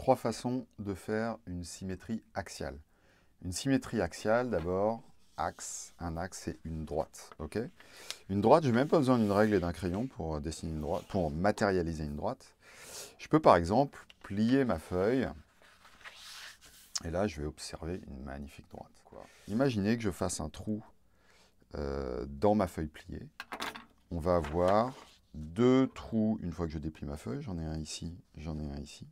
trois façons de faire une symétrie axiale. Une symétrie axiale, d'abord, axe, un axe, et une droite. ok une droite, j'ai même pas besoin d'une règle et d'un crayon pour euh, dessiner une droite, pour matérialiser une droite. Je peux par exemple plier ma feuille, et là je vais observer une magnifique droite. Imaginez que je fasse un trou euh, dans ma feuille pliée. On va avoir deux trous une fois que je déplie ma feuille. J'en ai un ici, j'en ai un ici.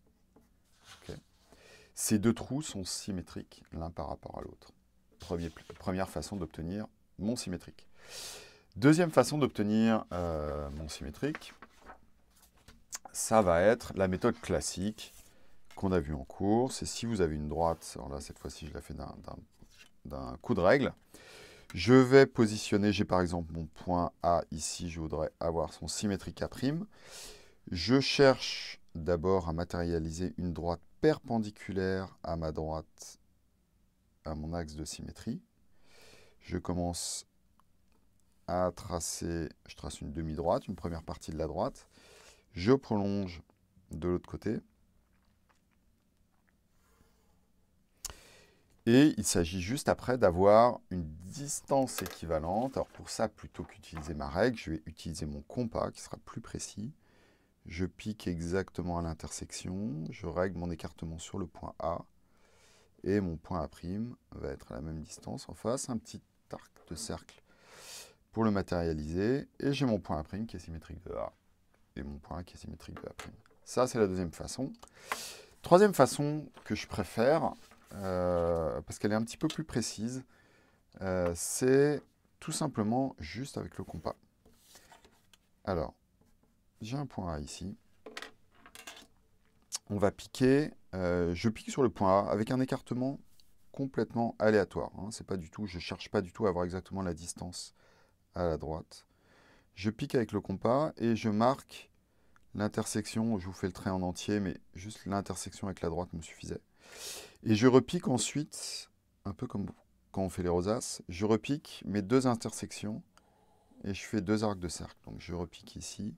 Ces deux trous sont symétriques l'un par rapport à l'autre. première façon d'obtenir mon symétrique. Deuxième façon d'obtenir euh, mon symétrique, ça va être la méthode classique qu'on a vue en cours. C'est si vous avez une droite, alors là cette fois-ci je la fais d'un coup de règle, je vais positionner, j'ai par exemple mon point A ici, je voudrais avoir son symétrique A'. Je cherche d'abord à matérialiser une droite perpendiculaire à ma droite, à mon axe de symétrie. Je commence à tracer, je trace une demi-droite, une première partie de la droite. Je prolonge de l'autre côté. Et il s'agit juste après d'avoir une distance équivalente. Alors pour ça, plutôt qu'utiliser ma règle, je vais utiliser mon compas qui sera plus précis. Je pique exactement à l'intersection, je règle mon écartement sur le point A, et mon point A' va être à la même distance en face, un petit arc de cercle pour le matérialiser, et j'ai mon point A' qui est symétrique de A, et mon point A qui est symétrique de A'. Ça, c'est la deuxième façon. Troisième façon que je préfère, euh, parce qu'elle est un petit peu plus précise, euh, c'est tout simplement juste avec le compas. Alors, j'ai un point A ici. On va piquer, euh, je pique sur le point A avec un écartement complètement aléatoire. je hein. C'est pas du tout, je cherche pas du tout à avoir exactement la distance à la droite. Je pique avec le compas et je marque l'intersection, je vous fais le trait en entier, mais juste l'intersection avec la droite me suffisait. Et je repique ensuite, un peu comme quand on fait les rosaces, je repique mes deux intersections et je fais deux arcs de cercle. Donc je repique ici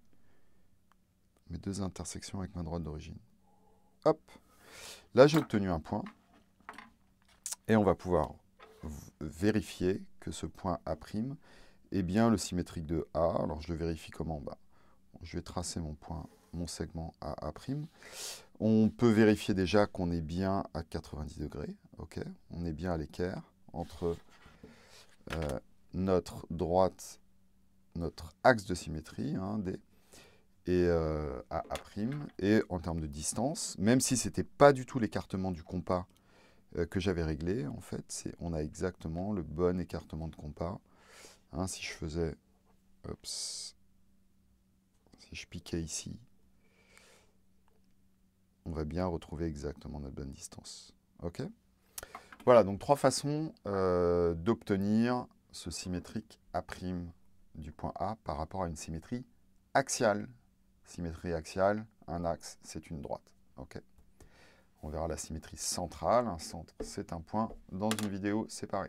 mes deux intersections avec ma droite d'origine. Hop Là, j'ai obtenu un point. Et on va pouvoir vérifier que ce point A' est bien le symétrique de A. Alors, je vérifie comment bah, Je vais tracer mon point, mon segment A'. On peut vérifier déjà qu'on est bien à 90 degrés. ok on est bien à l'équerre entre euh, notre droite, notre axe de symétrie, hein, D, et euh, à A'. Et en termes de distance, même si ce n'était pas du tout l'écartement du compas euh, que j'avais réglé, en fait, on a exactement le bon écartement de compas. Hein, si je faisais... si je piquais ici, on va bien retrouver exactement notre bonne distance. OK Voilà, donc trois façons euh, d'obtenir ce symétrique A' du point A par rapport à une symétrie axiale Symétrie axiale, un axe, c'est une droite. On verra la symétrie centrale. Un centre, c'est un point dans une vidéo séparée.